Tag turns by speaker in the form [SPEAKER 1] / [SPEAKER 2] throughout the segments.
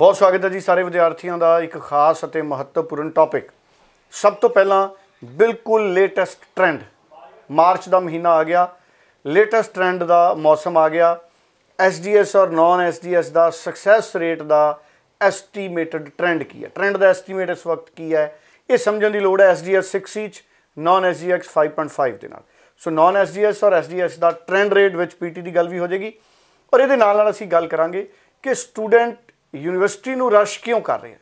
[SPEAKER 1] ਬਹੁਤ ਸਵਾਗਤ ਹੈ ਜੀ ਸਾਰੇ ਵਿਦਿਆਰਥੀਆਂ ਦਾ ਇੱਕ ਖਾਸ ਅਤੇ ਮਹੱਤਵਪੂਰਨ ਟੌਪਿਕ ਸਭ ਤੋਂ ਪਹਿਲਾਂ ਬਿਲਕੁਲ ਲੇਟੈਸਟ ਟ੍ਰੈਂਡ ਮਾਰਚ ਦਾ ਮਹੀਨਾ ਆ ਗਿਆ ਲੇਟੈਸਟ ਟ੍ਰੈਂਡ ਦਾ ਮੌਸਮ ਆ ਗਿਆ ਐਸਡੀਐਸ ਔਰ ਨਾਨ ਐਸਡੀਐਸ ਦਾ ਸਕਸੈਸ ਰੇਟ ਦਾ ਐਸਟੀਮੇਟਡ ਟ੍ਰੈਂਡ ਕੀ ਹੈ ਟ੍ਰੈਂਡ ਦਾ ਐਸਟੀਮੇਟ ਇਸ ਵਕਤ ਕੀ ਹੈ ਇਹ ਸਮਝਣ ਦੀ ਲੋੜ ਹੈ ਐਸਡੀਐਸ 6 ਸੀਚ ਨਾਨ ਐਸਡੀਐਸ 5.5 ਦੇ ਨਾਲ ਸੋ ਨਾਨ ਐਸਡੀਐਸ ਔਰ ਐਸਡੀਐਸ ਦਾ ਟ੍ਰੈਂਡ ਰੇਟ ਵਿੱਚ ਪੀਟੀ ਦੀ ਗੱਲ ਵੀ ਹੋ ਜਾਏਗੀ ਔਰ ਇਹਦੇ ਨਾਲ ਨਾਲ ਅਸੀਂ ਗੱਲ ਕਰਾਂਗੇ ਕਿ ਸਟੂਡੈਂਟ ਯੂਨੀਵਰਸਿਟੀ ਨੂੰ ਰਸ਼ ਕਿਉਂ ਕਰ ਰਹੇ ਆ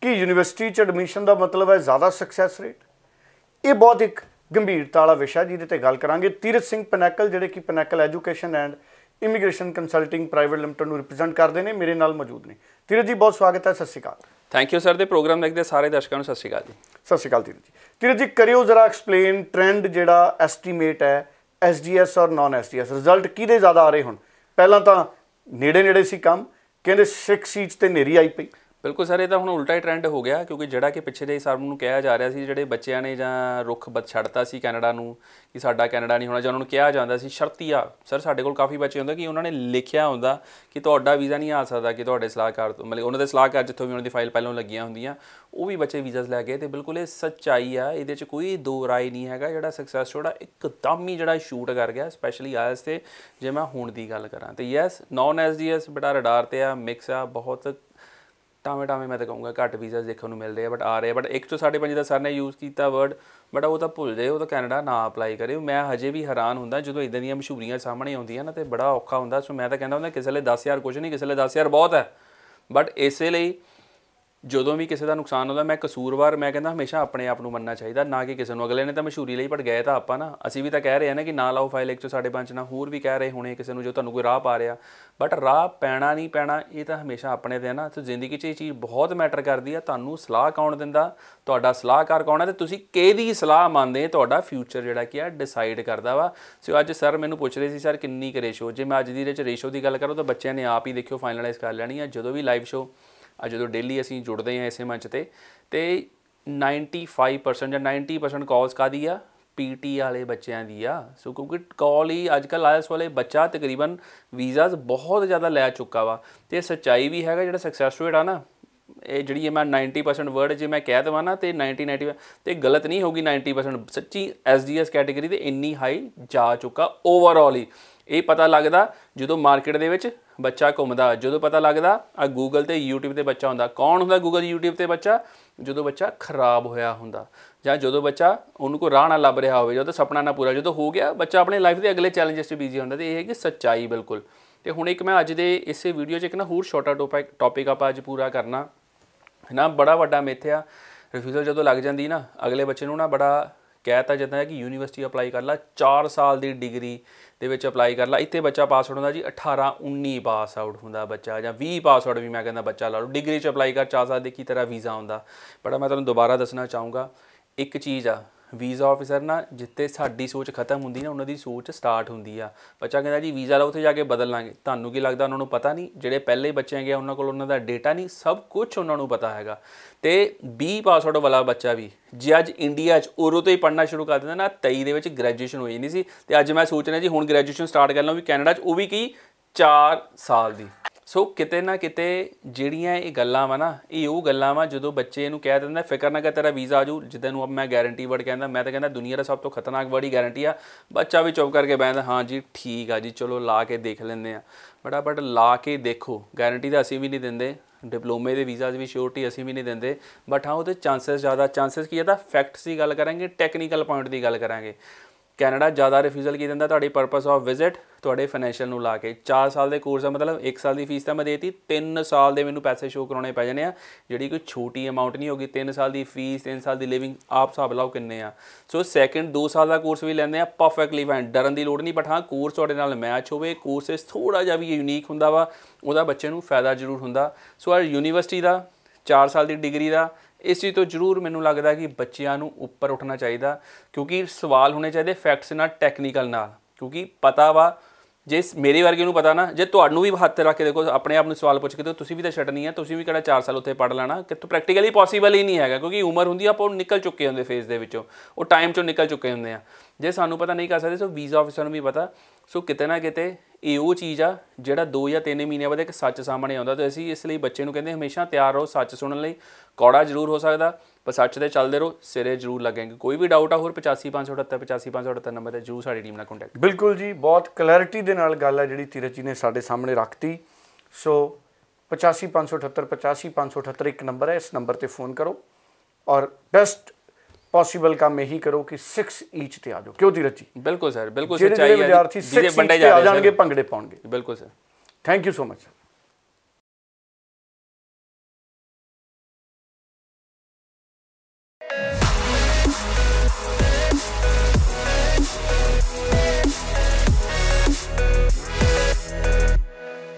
[SPEAKER 1] ਕਿ ਯੂਨੀਵਰਸਿਟੀ 'ਚ ਐਡਮਿਸ਼ਨ ਦਾ ਮਤਲਬ ਹੈ ਜ਼ਿਆਦਾ ਸਕਸੈਸ ਰੇਟ ਇਹ ਬਹੁਤ ਇੱਕ ਗੰਭੀਰਤਾ ਵਾਲਾ ਵਿਸ਼ਾ ਜਿਹਦੇ ਤੇ ਗੱਲ ਕਰਾਂਗੇ ਤੀਰਤ ਸਿੰਘ ਪਨੈਕਲ ਜਿਹੜੇ ਕਿ Pinnacle education and immigration consulting private limited ਨੂੰ ਰਿਪਰੈਜ਼ੈਂਟ ਕਰਦੇ ਨੇ ਮੇਰੇ ਨਾਲ ਮੌਜੂਦ ਨੇ ਤੀਰਤ ਜੀ ਬਹੁਤ ਸਵਾਗਤ ਹੈ ਸਤਿ ਸ਼੍ਰੀ ਅਕਾਲ
[SPEAKER 2] ਥੈਂਕ ਯੂ ਸਰ ਦੇ ਪ੍ਰੋਗਰਾਮ ਦੇਖਦੇ ਸਾਰੇ ਦਰਸ਼ਕਾਂ ਨੂੰ ਸਤਿ ਸ਼੍ਰੀ ਅਕਾਲ ਜੀ
[SPEAKER 1] ਸਤਿ ਸ਼੍ਰੀ ਅਕਾਲ ਤੀਰਤ ਜੀ ਤੀਰਤ ਜੀ ਕਰਿਓ ਜ਼ਰਾ ਐਕਸਪਲੇਨ ਟ੍ਰੈਂਡ ਜਿਹੜਾ ਐਸਟੀਮੇਟ ਹੈ ਐਸਡੀਐਸ ਔਰ ਨਾਨ ਐਸਡੀਐਸ ਰਿਜ਼ਲਟ ਕਿਹਦੇ ਜ਼ਿਆਦਾ ਆ ਰਹੇ ਹੁਣ ਪਹਿਲਾਂ ਤਾਂ ਨੇੜੇ ਨੇੜੇ ਸੀ ਕੰਮ ਕਹਿੰਦੇ 6 ਸੀਚ ਤੇ ਨੇਰੀ ਆਈ ਪਈ ਬਿਲਕੁਲ
[SPEAKER 2] ਸਰ ਇਹ ਤਾਂ ਹੁਣ ਉਲਟਾ ਹੀ ਟ੍ਰੈਂਡ ਹੋ ਗਿਆ ਕਿਉਂਕਿ ਜਿਹੜਾ ਕਿ ਪਿੱਛੇ ਦੇ ਸਰ ਨੂੰ ਕਿਹਾ ਜਾ ਰਿਹਾ ਸੀ ਜਿਹੜੇ ਬੱਚਿਆਂ ਨੇ ਜਾਂ ਰੁੱਖ ਬਤ ਛੱਡਤਾ ਸੀ ਕੈਨੇਡਾ ਨੂੰ ਕਿ ਸਾਡਾ ਕੈਨੇਡਾ ਨਹੀਂ ਹੋਣਾ ਜਾਂ ਉਹਨਾਂ ਨੂੰ ਕਿਹਾ ਜਾਂਦਾ ਸੀ ਸ਼ਰਤੀਆ ਸਰ ਸਾਡੇ ਕੋਲ ਕਾਫੀ ਬੱਚੇ ਹੁੰਦੇ ਕਿ ਉਹਨਾਂ ਨੇ ਲਿਖਿਆ ਹੁੰਦਾ ਕਿ ਤੁਹਾਡਾ ਵੀਜ਼ਾ ਨਹੀਂ ਆ ਸਕਦਾ ਕਿ ਤੁਹਾਡੇ ਸਲਾਹਕਾਰ ਤੋਂ ਮਤਲਬ ਉਹਨਾਂ ਦੇ ਸਲਾਹਕਾਰ ਜਿੱਥੋਂ ਵੀ ਉਹਨਾਂ ਦੀ ਫਾਈਲ ਪਹਿਲਾਂ ਲੱਗੀਆਂ ਹੁੰਦੀਆਂ ਉਹ ਵੀ ਬੱਚੇ ਵੀਜ਼ਾਸ ਲੈ ਗਏ ਤੇ ਬਿਲਕੁਲ ਇਹ ਸੱਚਾਈ ਆ ਇਹਦੇ 'ਚ ਕੋਈ ਦੋ ਰਾਏ ਨਹੀਂ ਹੈਗਾ ਜਿਹੜਾ ਸਕਸੈਸ ਛੋੜਾ ਇੱਕਦਮ ਹੀ ਜਿਹੜਾ ਸ਼ੂਟ ਕਰ ਗਿਆ ਸਪੈਸ਼ਲੀ ਆਇਸ ਤੇ ਜੇ ਮੈਂ ਹੁਣ ਦੀ ਗੱਲ ਕਰਾਂ ਤੇ ਯੈਸ ਨੌਨ ਐਸਡੀਐਸ ਬੜਾ ਰਡਾਰ ਤੇ ਆ ਮਿਕਸ ਆ ਬਹੁਤ ਟਾਵੇਂ ਟਾਵੇਂ ਮੈਂ ਤਾਂ ਕਹੂੰਗਾ ਘੱਟ ਵੀਜ਼ਾਸ ਦੇਖਣ ਨੂੰ ਮਿਲ ਰਹੇ ਆ ਬਟ ਆ ਰਹੇ ਆ ਬਟ 1.5 ਦਾ ਸਰ ਨੇ ਯੂਜ਼ ਕੀਤਾ ਵਰਡ ਬਟ ਉਹ ਤਾਂ ਭੁੱਲ ਉਹ ਤਾਂ ਕੈਨੇਡਾ ਨਾ ਅਪਲਾਈ ਕਰੇ ਮੈਂ ਹਜੇ ਵੀ ਹੈਰਾਨ ਹੁੰਦਾ ਜਦੋਂ ਇਦਾਂ ਦੀਆਂ ਮਸ਼ਹੂਰੀਆਂ ਸਾਹਮਣੇ ਆਉਂਦੀਆਂ ਨਾ ਤੇ ਬੜਾ ਔਖਾ ਹੁੰਦਾ ਸੋ ਮੈਂ ਤਾਂ ਕਹਿੰਦਾ ਹੁੰਦਾ ਕਿਸੇ ਲਈ 10000 ਕੁਝ ਨਹੀਂ ਕਿਸੇ ਲਈ 10000 ਬਹੁਤ ਹੈ ਬਟ ਇਸੇ ਲਈ ਜਦੋਂ ਵੀ ਕਿਸੇ ਦਾ ਨੁਕਸਾਨ ਹੁੰਦਾ ਮੈਂ ਕਸੂਰਵਾਰ ਮੈਂ ਕਹਿੰਦਾ ਹਮੇਸ਼ਾ ਆਪਣੇ ਆਪ ਨੂੰ ਮੰਨਣਾ ਚਾਹੀਦਾ ਨਾ ਕਿ ਕਿਸੇ ਨੂੰ ਅਗਲੇ ਨੇ ਤਾਂ ਮਸ਼ਹੂਰੀ ਲਈ ਪੜ ਗਏ ਤਾਂ ਆਪਾਂ ਨਾ ਅਸੀਂ ਵੀ ਤਾਂ ਕਹਿ ਰਹੇ ਆ ਨਾ ਕਿ ਨਾ ਲਾਓ ਫਾਈਲ ਇੱਕ ਚ 155 ਨਾ ਹੋਰ ਵੀ ਕਹਿ ਰਹੇ ਹੋਣੇ ਕਿਸੇ ਨੂੰ ਜੋ ਤੁਹਾਨੂੰ ਕੋਈ ਰਾਹ ਪਾ ਰਿਹਾ ਬਟ ਰਾਹ ਪੈਣਾ ਨਹੀਂ ਪੈਣਾ ਇਹ ਤਾਂ ਹਮੇਸ਼ਾ ਆਪਣੇ ਤੇ ਹੈ ਨਾ ਤੇ ਜ਼ਿੰਦਗੀ 'ਚ ਇਹ ਚੀਜ਼ ਬਹੁਤ ਮੈਟਰ ਕਰਦੀ ਆ ਤੁਹਾਨੂੰ ਸਲਾਹ ਕੌਣ ਦਿੰਦਾ ਤੁਹਾਡਾ ਸਲਾਹਕਾਰ ਕੌਣ ਹੈ ਤੇ ਤੁਸੀਂ ਕਿਹਦੀ ਸਲਾਹ ਮੰਨਦੇ ਤੁਹਾਡਾ ਫਿਊਚਰ ਜਿਹੜਾ ਕੀ ਆ ਡਿਸਾਈਡ ਕਰਦਾ ਵਾ ਸੋ ਅੱਜ ਸਰ ਮੈਨੂੰ ਪੁੱਛ ਰਹੇ ਸੀ ਸਰ ਕਿੰਨੀ ਕਰੇ ਸ਼ੋ ਜੇ ਮੈਂ ਅੱਜ ਦੀ ਰੇਸ਼ੋ ਦੀ ਗੱਲ ਕਰਾਂ ਤਾਂ ਬੱਚਿਆਂ ਨੇ ਆਪ ਹੀ ਦੇਖਿਓ ਫਾਈਨਲਾਈਜ਼ ਕਰ ਲੈਣੀ ਆ ਜਦੋਂ ਵੀ ਲਾਈਵ ਸ਼ੋ ਆ ਜਦੋਂ ਡੇਲੀ ਅਸੀਂ ਜੁੜਦੇ ਹਾਂ ਇਸੇ ਮੰਚ ਤੇ ਤੇ 95% ਜਾਂ 90% ਕਾਲਸ ਕਾਦੀ ਆ ਪੀਟੀ ਵਾਲੇ ਬੱਚਿਆਂ ਦੀ ਆ ਸੋ ਕਿਉਂਕਿ ਕਾਲ ਹੀ ਅੱਜ ਕੱਲ ਆਇਲਸ ਵਾਲੇ ਬੱਚਾ ਤਕਰੀਬਨ ਵੀਜ਼ਾਸ ਬਹੁਤ ਜ਼ਿਆਦਾ ਲੈ ਚੁੱਕਾ ਵਾ ਤੇ ਸੱਚਾਈ ਵੀ ਹੈਗਾ ਜਿਹੜਾ ਸਕਸੈਸ ਰੇਟ ਆ ਨਾ ਇਹ ਜਿਹੜੀ ਮੈਂ 90% ਵਰਡ ਜੇ ਮੈਂ ਕਹਿ ਦਵਾਂ ਨਾ ਤੇ 90 90 ਤੇ ਗਲਤ ਨਹੀਂ ਹੋਗੀ 90% ਸੱਚੀ ਐਸਡੀਐਸ ਕੈਟਾਗਰੀ ਤੇ ਇੰਨੀ ਹਾਈ ਜਾ ਚੁੱਕਾ ਓਵਰਆਲ ਹੀ ਇਹ ਪਤਾ ਲੱਗਦਾ ਜਦੋਂ ਮਾਰਕੀਟ ਦੇ ਵਿੱਚ ਬੱਚਾ ਘੁੰਮਦਾ ਜਦੋਂ ਪਤਾ ਲੱਗਦਾ ਆ ਗੂਗਲ ਤੇ YouTube ਤੇ ਬੱਚਾ ਹੁੰਦਾ ਕੌਣ ਹੁੰਦਾ ਗੂਗਲ YouTube ਤੇ ਬੱਚਾ ਜਦੋਂ ਬੱਚਾ ਖਰਾਬ ਹੋਇਆ ਹੁੰਦਾ ਜਾਂ ਜਦੋਂ ਬੱਚਾ ਉਹਨੂੰ ਕੋ ਰਾਹ ਨਾ ਲੱਭ ਰਿਹਾ ਹੋਵੇ ਜਦੋਂ ਸੁਪਨਾ ਨਾ ਪੂਰਾ ਜਦੋਂ ਹੋ ਗਿਆ ਬੱਚਾ ਆਪਣੇ ਲਾਈਫ ਦੇ ਅਗਲੇ ਚੈਲੰਜਸ 'ਚ ਬੀਜ਼ੀ ਹੁੰਦਾ ਤੇ ਇਹ ਹੈ ਕਿ ਸੱਚਾਈ ਬਿਲਕੁਲ ਤੇ ਹੁਣ ਇੱਕ ਮੈਂ ਅੱਜ ਦੇ ਇਸੇ ਵੀਡੀਓ 'ਚ ਇੱਕ ਨਾ ਹੋਰ ਛੋਟਾ ਟੋਪਿਕ ਟੌਪਿਕ ਆਪਾਂ ਅੱਜ ਪੂਰਾ ਕਰਨਾ ਹੈ ਨਾ ਬੜਾ ਵੱਡਾ ਮਿੱਥ ਆ ਰਿਫਿਊਜ਼ਲ ਜਦੋਂ ਲੱਗ ਜਾਂਦੀ ਨਾ ਅਗਲੇ ਬੱਚੇ ਨੂੰ ਨਾ ਬੜਾ ਕਹਿਤਾ ਜਾਂਦਾ ਹੈ ਕਿ ਯੂਨੀਵਰਸਿਟੀ ਅਪਲਾਈ ਕਰ ਲਾ 4 ਸਾਲ ਦੀ ਡਿਗਰੀ ਦੇ ਵਿੱਚ ਅਪਲਾਈ ਕਰ ਲਾ ਇੱਥੇ ਬੱਚਾ ਪਾਸ ਆਊਟ ਹੁੰਦਾ ਜੀ 18 19 ਪਾਸ ਆਊਟ ਹੁੰਦਾ ਬੱਚਾ ਜਾਂ 20 ਪਾਸ ਆਊਟ ਵੀ ਮੈਂ ਕਹਿੰਦਾ ਬੱਚਾ ਲਾ ਲਓ ਡਿਗਰੀ ਚ ਅਪਲਾਈ ਕਰ 4 ਸਾਲ ਦੇ ਕੀ ਤਰ੍ਹਾਂ ਵੀਜ਼ਾ ਆਉਂਦਾ ਪਰ ਮੈਂ ਤੁਹਾਨੂੰ ਦੁਬਾਰਾ ਦੱਸਣਾ ਚਾਹੂੰਗਾ ਇੱਕ ਚੀਜ਼ ਆ ਵੀਜ਼ਾ ਆਫੀਸਰ ਨਾ ਜਿੱਤੇ ਸਾਡੀ ਸੋਚ ਖਤਮ ਹੁੰਦੀ ਨਾ ਉਹਨਾਂ ਦੀ ਸੋਚ ਸਟਾਰਟ ਹੁੰਦੀ ਆ ਬੱਚਾ ਕਹਿੰਦਾ ਜੀ ਵੀਜ਼ਾ ਲਾ ਉੱਥੇ ਜਾ ਕੇ ਬਦਲ ਲਾਂਗੇ ਤੁਹਾਨੂੰ ਕੀ ਲੱਗਦਾ ਉਹਨਾਂ ਨੂੰ ਪਤਾ ਨਹੀਂ ਜਿਹੜੇ ਪਹਿਲੇ ਬੱਚੇ ਗਿਆ ਉਹਨਾਂ ਕੋਲ ਉਹਨਾਂ ਦਾ ਡਾਟਾ ਨਹੀਂ ਸਭ ਕੁਝ ਉਹਨਾਂ ਨੂੰ ਪਤਾ ਹੈਗਾ ਤੇ 20 ਪਾਸਵਰਡ ਵਾਲਾ ਬੱਚਾ ਵੀ ਜੇ ਅੱਜ ਇੰਡੀਆ 'ਚ ਉਰੋ ਤੋਂ ਹੀ ਪੜਨਾ ਸ਼ੁਰੂ ਕਰ ਦਿੰਦਾ ਨਾ 23 ਦੇ ਵਿੱਚ ਗ੍ਰੈਜੂਏਸ਼ਨ ਹੋਈ ਨਹੀਂ ਸੀ ਤੇ ਅੱਜ ਮੈਂ ਸੋਚ ਰਿਹਾ ਜੀ ਹੁਣ ਗ੍ਰੈਜੂਏਸ਼ਨ ਸਟਾਰਟ ਕਰ ਲਾਂ ਵੀ ਕੈਨੇਡਾ 'ਚ ਉਹ ਵੀ ਕੀ 4 ਸਾਲ ਦੀ ਸੋ ਕਿਤੇ ਨਾ ਕਿਤੇ ਜਿਹੜੀਆਂ ਇਹ ਗੱਲਾਂ ਵਾ ਨਾ ਇਹ ਉਹ ਗੱਲਾਂ ਵਾ ਜਦੋਂ ਬੱਚੇ ਨੂੰ ਕਹਿ ਦਿੰਦਾ ਫਿਕਰ ਨਾ ਕਰ ਤੇਰਾ ਵੀਜ਼ਾ ਆਜੂ ਜਿੱਦਾਂ ਨੂੰ ਅਬ ਮੈਂ ਗਾਰੰਟੀ ਵਰਡ ਕਹਿੰਦਾ ਮੈਂ ਤਾਂ ਕਹਿੰਦਾ ਦੁਨੀਆ ਦਾ ਸਭ ਤੋਂ ਖਤਰਨਾਕ ਵਰਡ ਹੀ ਗਾਰੰਟੀ ਆ ਬੱਚਾ ਵੀ ਚੁੱਪ ਕਰਕੇ ਬੈਠਦਾ ਹਾਂ ਜੀ ਠੀਕ ਆ ਜੀ ਚਲੋ ਲਾ ਕੇ ਦੇਖ ਲੈਂਦੇ ਆ ਬੜਾ ਬਟ ਲਾ ਕੇ ਦੇਖੋ ਗਾਰੰਟੀ ਤਾਂ ਅਸੀਂ ਵੀ ਨਹੀਂ ਦਿੰਦੇ ਡਿਪਲੋਮੇ ਦੇ ਵੀਜ਼ਾਸ ਵੀ ਸ਼ੋਰਟੀ ਅਸੀਂ ਵੀ ਨਹੀਂ ਦਿੰਦੇ ਬਟ ਹਾਂ ਉਹਦੇ ਚਾਂਸਸ ਜ਼ਿਆਦਾ ਚਾਂਸਸ ਕੀ ਹੈ ਤਾਂ ਫੈਕਟਸ ਦੀ ਗੱਲ ਕਰਾਂਗੇ ਟੈਕਨੀਕਲ ਪੁਆਇੰਟ ਦੀ ਗੱਲ ਕਰਾਂਗੇ ਕੈਨੇਡਾ ਜ਼ਿਆਦਾ ਰਿਫਿਊਜ਼ਲ ਕੀ ਦਿੰਦਾ ਤੁਹਾਡੀ ਪਰਪਸ ਆਫ ਵਿਜ਼ਿਟ ਤੁਹਾਡੇ ਫਾਈਨੈਂਸ਼ੀਅਲ ਨੂੰ ਲਾ ਕੇ 4 ਸਾਲ ਦੇ ਕੋਰਸ ਆ ਮਤਲਬ 1 ਸਾਲ ਦੀ ਫੀਸ ਤਾਂ ਮੈਂ ਦੇਤੀ 3 ਸਾਲ ਦੇ ਮੈਨੂੰ ਪੈਸੇ ਸ਼ੋਅ ਕਰਾਉਣੇ ਪੈ ਜਾਣੇ ਆ ਜਿਹੜੀ ਕੋਈ ਛੋਟੀ ਅਮਾਉਂਟ ਨਹੀਂ ਹੋਗੀ 3 ਸਾਲ ਦੀ ਫੀਸ 3 ਸਾਲ ਦੀ ਲਿਵਿੰਗ ਆਪ ਹਿਸਾਬ ਲਾਓ ਕਿੰਨੇ ਆ ਸੋ ਸੈਕੰਡ 2 ਸਾਲ ਦਾ ਕੋਰਸ ਵੀ ਲੈਂਦੇ ਆ ਪਰਫੈਕਟਲੀ ਫਾਈਨ ਡਰਨ ਦੀ ਲੋੜ ਨਹੀਂ ਬਟ ਹਾਂ ਕੋਰਸ ਤੁਹਾਡੇ ਨਾਲ ਮੈਚ ਹੋਵੇ ਕੋਰਸਸ ਥੋੜਾ ਜਿਹਾ ਵੀ ਯੂਨੀਕ ਹੁੰਦਾ ਵਾ ਉਹਦਾ ਬੱਚੇ ਨੂੰ ਫਾਇਦਾ ਜ਼ਰੂਰ ਹੁੰਦਾ ਸੋ ਆ ਯੂਨੀਵਰਸਿਟੀ ਦਾ 4 ਸਾਲ ਦੀ ਡਿਗਰੀ ਦਾ ਇਸ ਚੀਜ਼ ਤੋਂ ਜ਼ਰੂਰ ਮੈਨੂੰ ਲੱਗਦਾ ਕਿ ਬੱਚਿਆਂ ਨੂੰ ਉੱਪਰ ਉੱਠਣਾ ਚਾਹੀਦਾ ਕਿਉਂਕਿ ਸਵਾਲ ਹੋਣੇ ਚਾਹੀਦੇ ਫੈਕਟਸ ਨਾਲ ਟੈਕਨੀਕਲ ਨਾਲ ਕਿਉਂਕਿ ਪਤਾ ਵਾ ਜੇ ਮੇਰੇ ਵਰਗੇ ਨੂੰ ਪਤਾ ਨਾ ਜੇ ਤੁਹਾਨੂੰ ਵੀ ਹੱਥ ਰੱਖ ਕੇ ਦੇਖੋ ਆਪਣੇ ਆਪ ਨੂੰ ਸਵਾਲ ਪੁੱਛ ਕੇ ਤੇ ਤੁਸੀਂ ਵੀ ਤਾਂ ਛੱਡਣੀ ਆ ਤੁਸੀਂ ਵੀ ਕਿਹੜਾ 4 ਸਾਲ ਉੱਥੇ ਪੜ ਲੈਣਾ ਕਿ ਤੋ ਪ੍ਰੈਕਟੀਕਲੀ ਪੋਸੀਬਲ ਹੀ ਨਹੀਂ ਹੈਗਾ ਕਿਉਂਕਿ ਉਮਰ ਹੁੰਦੀ ਆ ਆਪਾਂ ਨਿਕਲ ਚੁੱਕੇ ਹੁੰਦੇ ਫੇਸ ਦੇ ਵਿੱਚੋਂ ਉਹ ਟਾਈਮ ਚੋਂ ਨਿਕਲ ਚੁੱਕੇ ਹੁੰਦੇ ਆ ਜੇ ਸਾਨੂੰ ਪਤਾ ਨਹੀਂ ਕਰ ਸਕਦੇ ਸੋ ਵੀਜ਼ਾ ਆਫੀਸਰ ਨੂੰ ਵੀ ਪਤਾ ਸੋ ਕਿਤੇ ਨਾ ਕਿਤੇ ਇਹ ਉਹ ਚੀਜ਼ ਆ ਜਿਹੜਾ 2 ਜਾਂ 3 ਮਹੀਨੇ ਬਾਅਦ ਇੱਕ ਸੱਚ ਸਾਹਮਣੇ ਆਉਂਦਾ ਤੇ ਅਸੀਂ ਇਸ ਲਈ ਬੱਚੇ ਨੂੰ ਕਹਿੰਦੇ ਹਮੇਸ਼ਾ ਤਿਆਰ ਰਹੋ ਸੱਚ ਸੁਣਨ ਲਈ ਕੌੜਾ ਜ਼ਰੂਰ ਹੋ ਸਕਦਾ ਪਰ ਸੱਚ ਤੇ ਚੱਲਦੇ ਰਹੋ ਸਿਰੇ ਜ਼ਰੂਰ ਲੱਗੇਗੇ ਕੋਈ ਵੀ ਡਾਊਟ ਆ ਹੋਰ 85578 ਨੰਬਰ ਤੇ ਜੂ ਸਾਡੀ ਟੀਮ ਨਾਲ ਕੰਟੈਕਟ
[SPEAKER 1] ਬਿਲਕੁਲ ਜੀ ਬਹੁਤ ਕਲੈਰਿਟੀ ਦੇ ਨਾਲ ਗੱਲ ਆ ਜਿਹੜੀ ਤੀਰਜ ਜੀ ਨੇ ਸਾਡੇ ਸਾਹਮਣੇ ਰੱਖਤੀ ਸੋ 85578 85578 ਇੱਕ ਨੰਬਰ ਹੈ ਇਸ ਨੰਬਰ ਤੇ ਫੋਨ ਕਰੋ ਔਰ ਬੈਸਟ ਪੋਸੀਬਲ ਕੰਮ ਇਹੀ ਕਰੋ ਕਿ 6 ਈਚ ਤੇ ਆ ਜਾਓ ਕਿਉਂ ਦੀ ਰੱਜੀ
[SPEAKER 2] ਬਿਲਕੁਲ ਸਰ ਬਿਲਕੁਲ ਸੱਚਾਈ ਹੈ ਜਿਹੜੇ ਵਿਦਿਆਰਥੀ 6 ਈਚ ਤੇ ਆ ਜਾਣਗੇ ਭੰਗੜੇ
[SPEAKER 1] ਪਾਉਣਗੇ ਬਿਲਕੁਲ sir thank you so much